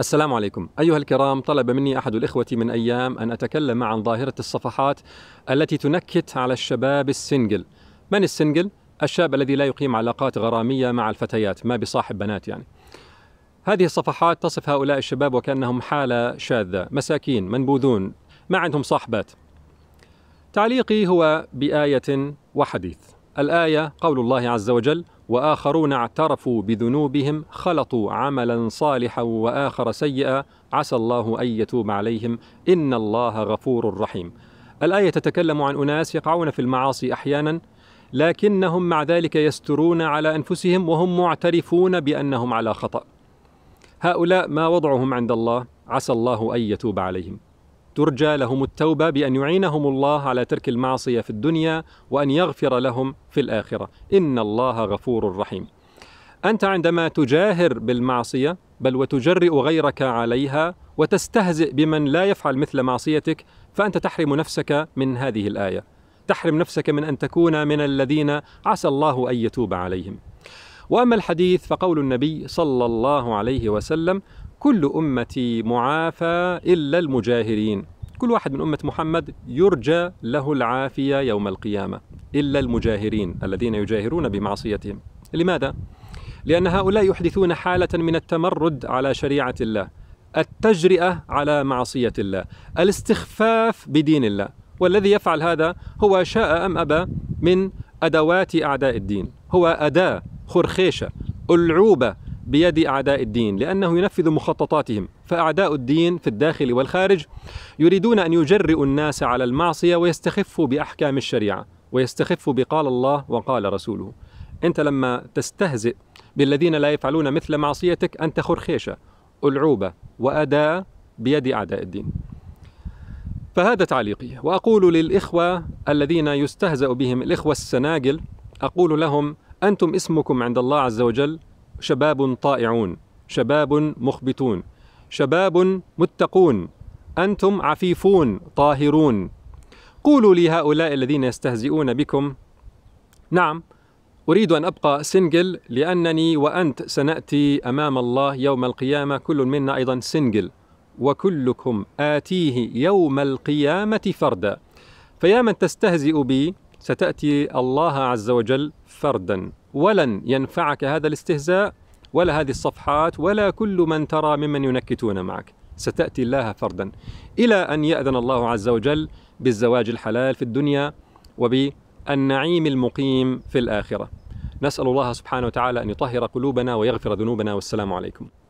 السلام عليكم أيها الكرام طلب مني أحد الإخوة من أيام أن أتكلم عن ظاهرة الصفحات التي تنكت على الشباب السنجل من السنجل؟ الشاب الذي لا يقيم علاقات غرامية مع الفتيات ما بصاحب بنات يعني هذه الصفحات تصف هؤلاء الشباب وكأنهم حالة شاذة مساكين منبوذون ما عندهم صاحبات تعليقي هو بآية وحديث الآية قول الله عز وجل وآخرون اعترفوا بذنوبهم خلطوا عملا صالحا وآخر سيئا عسى الله أن يتوب عليهم إن الله غفور رحيم الآية تتكلم عن أناس يقعون في المعاصي أحيانا لكنهم مع ذلك يسترون على أنفسهم وهم معترفون بأنهم على خطأ هؤلاء ما وضعهم عند الله عسى الله أن يتوب عليهم ترجى لهم التوبه بان يعينهم الله على ترك المعصيه في الدنيا وان يغفر لهم في الاخره ان الله غفور رحيم انت عندما تجاهر بالمعصيه بل وتجرئ غيرك عليها وتستهزئ بمن لا يفعل مثل معصيتك فانت تحرم نفسك من هذه الايه تحرم نفسك من ان تكون من الذين عسى الله ان يتوب عليهم وأما الحديث فقول النبي صلى الله عليه وسلم كل أمتي معافى إلا المجاهرين كل واحد من أمة محمد يرجى له العافية يوم القيامة إلا المجاهرين الذين يجاهرون بمعصيتهم لماذا؟ لأن هؤلاء يحدثون حالة من التمرد على شريعة الله التجرئة على معصية الله الاستخفاف بدين الله والذي يفعل هذا هو شاء أم أبى من أدوات أعداء الدين هو أداة خرخيشة ألعوبة بيد أعداء الدين لأنه ينفذ مخططاتهم فأعداء الدين في الداخل والخارج يريدون أن يجرئوا الناس على المعصية ويستخفوا بأحكام الشريعة ويستخفوا بقال الله وقال رسوله أنت لما تستهزئ بالذين لا يفعلون مثل معصيتك أنت خرخيشة ألعوبة وأداة بيد أعداء الدين فهذا تعليقي وأقول للإخوة الذين يستهزأ بهم الإخوة السناجل أقول لهم أنتم اسمكم عند الله عز وجل شباب طائعون شباب مخبتون شباب متقون أنتم عفيفون طاهرون قولوا لهؤلاء الذين يستهزئون بكم نعم أريد أن أبقى سنجل لأنني وأنت سنأتي أمام الله يوم القيامة كل منا أيضا سنجل وكلكم آتيه يوم القيامة فردا فيا من تستهزئ بي ستأتي الله عز وجل فردا ولن ينفعك هذا الاستهزاء ولا هذه الصفحات ولا كل من ترى ممن ينكتون معك ستأتي الله فردا إلى أن يأذن الله عز وجل بالزواج الحلال في الدنيا وبالنعيم المقيم في الآخرة نسأل الله سبحانه وتعالى أن يطهر قلوبنا ويغفر ذنوبنا والسلام عليكم